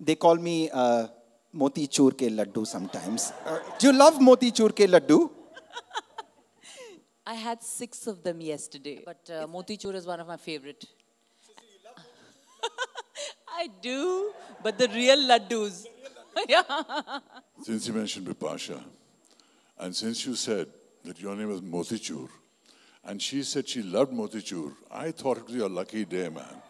They call me uh, Moti Chur Ke Laddu sometimes. Uh, do you love Moti Chur Ke Laddu? I had six of them yesterday, but uh, Moti Chur is one of my favorite. I do, but the real laddus. Since you mentioned Bipasha, and since you said that your name was Motichur, and she said she loved Motichur, I thought it was your lucky day, man.